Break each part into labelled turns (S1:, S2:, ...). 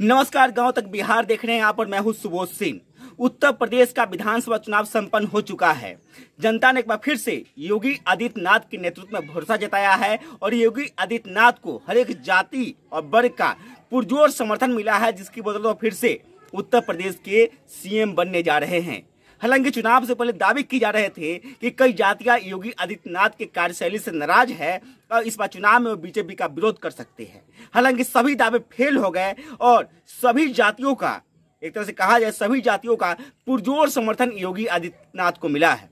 S1: नमस्कार गांव तक बिहार देख रहे हैं आप और मैं हूं सुबोध सिंह उत्तर प्रदेश का विधानसभा चुनाव संपन्न हो चुका है जनता ने एक बार फिर से योगी आदित्यनाथ के नेतृत्व में भरोसा जताया है और योगी आदित्यनाथ को हर एक जाति और वर्ग का पुरजोर समर्थन मिला है जिसकी बदौलत फिर से उत्तर प्रदेश के सीएम बनने जा रहे हैं हालांकि चुनाव से पहले दावे किए जा रहे थे कि कई जातियां योगी आदित्यनाथ के कार्यशैली से नाराज है और इस बार चुनाव में वो बीजेपी का विरोध कर सकते हैं हालांकि सभी दावे फेल हो गए और सभी जातियों का एक तरह से कहा जाए सभी जातियों का पुरजोर समर्थन योगी आदित्यनाथ को मिला है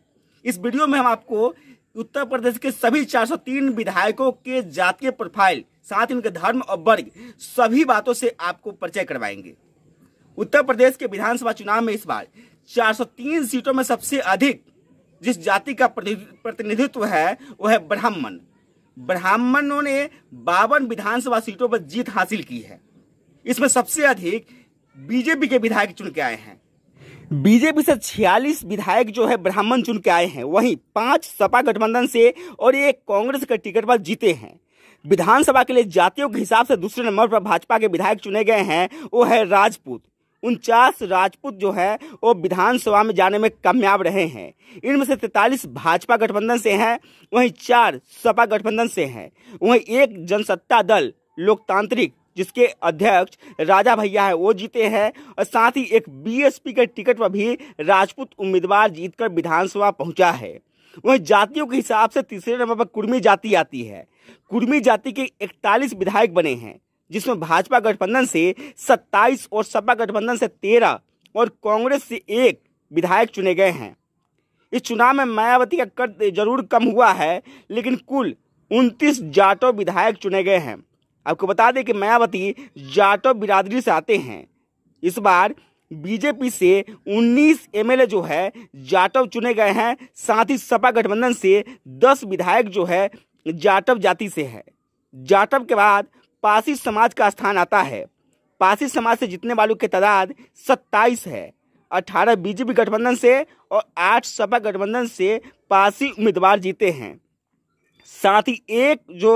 S1: इस वीडियो में हम आपको उत्तर प्रदेश के सभी 403 विधायकों के जातीय प्रोफाइल साथ ही उनके धर्म और वर्ग सभी बातों से आपको परिचय करवाएंगे उत्तर प्रदेश के विधानसभा चुनाव में इस बार 403 सीटों में सबसे अधिक जिस जाति का प्रतिनिधित्व है वह है ब्राह्मण ब्राह्मणों ने बावन विधानसभा सीटों पर जीत हासिल की है इसमें सबसे अधिक बीजेपी के विधायक चुन के आए हैं बीजेपी से 46 विधायक जो है ब्राह्मण चुन के आए हैं वहीं पांच सपा गठबंधन से और एक कांग्रेस के टिकट पर जीते हैं विधानसभा के लिए जातियों के हिसाब से दूसरे नंबर पर भाजपा के विधायक चुने गए हैं वो है राजपूत उनचास राजपूत जो है वो विधानसभा में जाने में कामयाब रहे हैं इनमें से तैतालीस भाजपा गठबंधन से हैं वहीं चार सपा गठबंधन से हैं वहीं एक जनसत्ता दल लोकतांत्रिक जिसके अध्यक्ष राजा भैया है वो जीते हैं और साथ ही एक बीएसपी के टिकट पर भी राजपूत उम्मीदवार जीतकर विधानसभा पहुंचा है वहीं जातियों के हिसाब से तीसरे नंबर पर कुर्मी जाति आती है कुर्मी जाति के इकतालीस विधायक बने हैं जिसमें भाजपा गठबंधन से सत्ताईस और सपा गठबंधन से तेरह और कांग्रेस से एक विधायक चुने गए हैं इस चुनाव में मायावती का कद जरूर कम हुआ है लेकिन कुल उनतीस जाटो विधायक चुने गए हैं आपको बता दें कि मायावती जाटो बिरादरी से आते हैं इस बार बीजेपी से 19 एमएलए जो है जाटव चुने गए हैं साथ ही सपा गठबंधन से 10 विधायक जो है जाटव जाति से है जाटव के बाद पासी समाज का स्थान आता है पासी समाज से जीतने वालों की तादाद सत्ताईस है अठारह बीजेपी गठबंधन से और आठ सपा गठबंधन से पासी उम्मीदवार जीते हैं साथ ही एक जो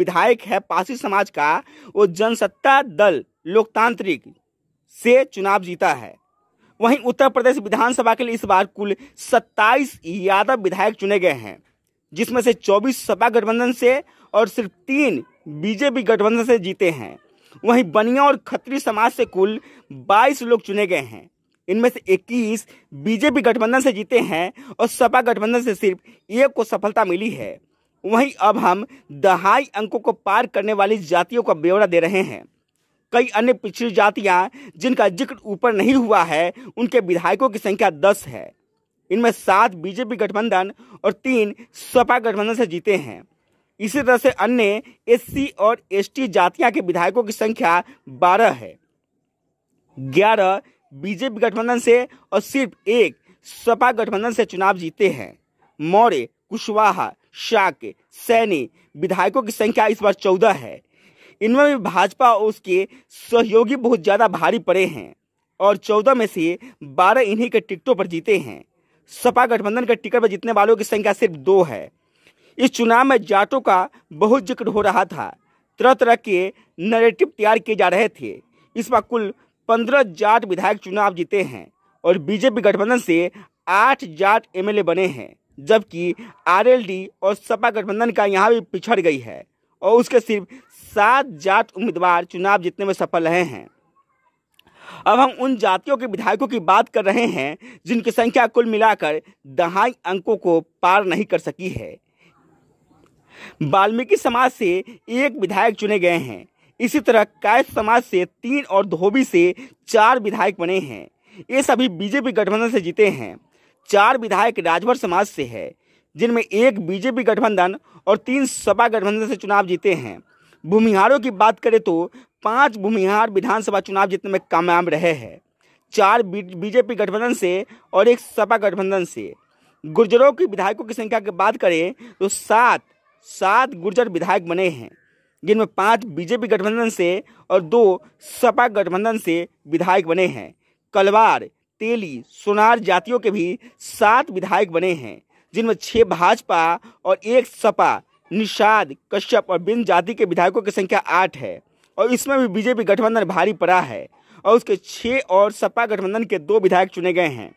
S1: विधायक है पासी समाज का वो जनसत्ता दल लोकतांत्रिक से चुनाव जीता है वहीं उत्तर प्रदेश विधानसभा के लिए इस बार कुल 27 यादव विधायक चुने गए हैं जिसमें से 24 सपा गठबंधन से और सिर्फ तीन बीजेपी गठबंधन से जीते हैं वहीं बनिया और खत्री समाज से कुल 22 लोग चुने गए हैं इनमें से 21 बीजेपी गठबंधन से जीते हैं और सपा गठबंधन से सिर्फ एक को सफलता मिली है वहीं अब हम दहाई अंकों को पार करने वाली जातियों का ब्यौरा दे रहे हैं कई अन्य पिछड़ी जातियां जिनका जिक्र ऊपर नहीं हुआ है उनके विधायकों की संख्या दस है इनमें सात बीजेपी गठबंधन और तीन सपा गठबंधन से जीते हैं इसी तरह से अन्य एससी और एसटी जातियां के विधायकों की संख्या बारह है ग्यारह बीजेपी गठबंधन से और सिर्फ एक सपा गठबंधन से चुनाव जीते हैं मौर्य कुशवाहा शाक सैनी विधायकों की संख्या इस बार चौदह है इनमें भी भाजपा और उसके सहयोगी बहुत ज़्यादा भारी पड़े हैं और चौदह में से बारह इन्हीं के टिकटों पर जीते हैं सपा गठबंधन के टिकट पर जीतने वालों की संख्या सिर्फ दो है इस चुनाव में जाटों का बहुत जिक्र हो रहा था तरह तरह के नरेटिव तैयार किए जा रहे थे इस बार कुल पंद्रह जाट विधायक चुनाव जीते हैं और बीजेपी गठबंधन से आठ जाट एमएलए बने हैं जबकि आरएलडी और सपा गठबंधन का यहाँ भी पिछड़ गई है और उसके सिर्फ सात जाट उम्मीदवार चुनाव जीतने में सफल रहे हैं अब हम उन जातियों के विधायकों की बात कर रहे हैं जिनकी संख्या कुल मिलाकर दहाई अंकों को पार नहीं कर सकी है वाल्मीकि समाज से एक विधायक चुने गए हैं इसी तरह कायस समाज से तीन और धोबी से चार विधायक बने हैं ये सभी बीजेपी गठबंधन से जीते हैं चार विधायक राजभर समाज से है जिनमें एक बीजेपी गठबंधन और तीन सपा गठबंधन से चुनाव जीते हैं भूमिहारों की बात करें तो पांच भूमिहार विधानसभा चुनाव जीतने में कामयाब रहे हैं चार बीजेपी गठबंधन से और एक सपा गठबंधन से गुर्जरों की विधायकों की संख्या की बात करें तो सात सात गुर्जर विधायक बने हैं जिनमें पांच बीजेपी गठबंधन से और दो सपा गठबंधन से विधायक बने हैं कलवार तेली सोनार जातियों के भी सात विधायक बने हैं जिनमें छः भाजपा और एक सपा निषाद कश्यप और बिन जाति के विधायकों की संख्या आठ है और इसमें भी बीजेपी गठबंधन भारी पड़ा है और उसके छः और सपा गठबंधन के दो विधायक चुने गए हैं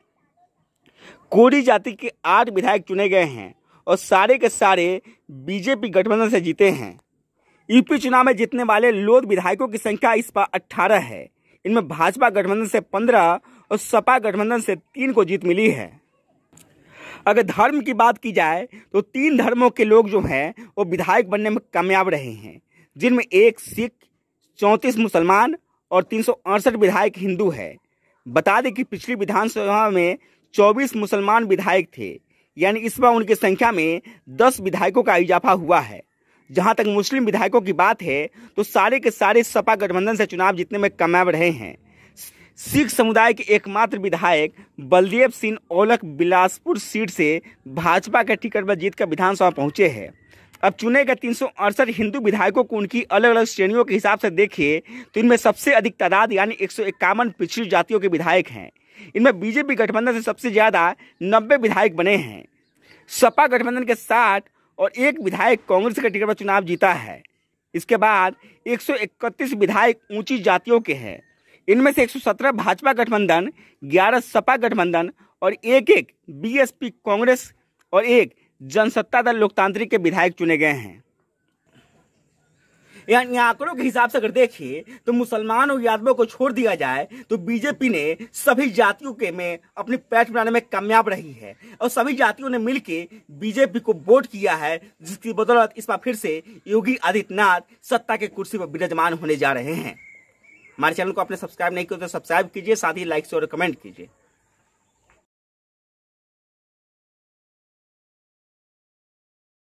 S1: कोरी जाति के आठ विधायक चुने गए हैं और सारे के सारे बीजेपी गठबंधन से जीते हैं यूपी चुनाव में जीतने वाले लोध विधायकों की संख्या इस बार अट्ठारह है इनमें भाजपा गठबंधन से पंद्रह और सपा गठबंधन से तीन को जीत मिली है अगर धर्म की बात की जाए तो तीन धर्मों के लोग जो हैं वो विधायक बनने में कामयाब रहे हैं जिनमें एक सिख चौंतीस मुसलमान और तीन विधायक हिंदू है बता दें कि पिछली विधानसभा में 24 मुसलमान विधायक थे यानी इस बार उनकी संख्या में दस विधायकों का इजाफा हुआ है जहां तक मुस्लिम विधायकों की बात है तो सारे के सारे सपा गठबंधन से चुनाव जीतने में कामयाब रहे हैं सिख समुदाय के एकमात्र विधायक बलदेव सिंह औलख बिलासपुर सीट से भाजपा के टिकट पर जीतकर विधानसभा पहुंचे हैं अब चुने गए तीन हिंदू विधायकों को उनकी अलग अलग श्रेणियों के हिसाब से देखिए तो इनमें सबसे अधिक तादाद यानी एक पिछड़ी जातियों के विधायक हैं इनमें बीजेपी गठबंधन से सबसे ज़्यादा नब्बे विधायक बने हैं सपा गठबंधन के साठ और एक विधायक कांग्रेस के टिकट पर चुनाव जीता है इसके बाद एक विधायक ऊंची जातियों के हैं इनमें से 117 भाजपा गठबंधन 11 सपा गठबंधन और एक एक बीएसपी कांग्रेस और एक जनसत्ता दल लोकतांत्रिक के विधायक चुने गए हैं यानी आंकड़ों के हिसाब से अगर देखिए तो मुसलमान और यादवों को छोड़ दिया जाए तो बीजेपी ने सभी जातियों के में अपनी पैठ बनाने में कामयाब रही है और सभी जातियों ने मिलकर बीजेपी को वोट किया है जिसकी बदौलत इस बार फिर से योगी आदित्यनाथ सत्ता के कुर्सी पर विराजमान होने जा रहे हैं हमारे चैनल को आपने सब्सक्राइब नहीं किया तो सब्सक्राइब कीजिए साथ ही लाइक और कमेंट कीजिए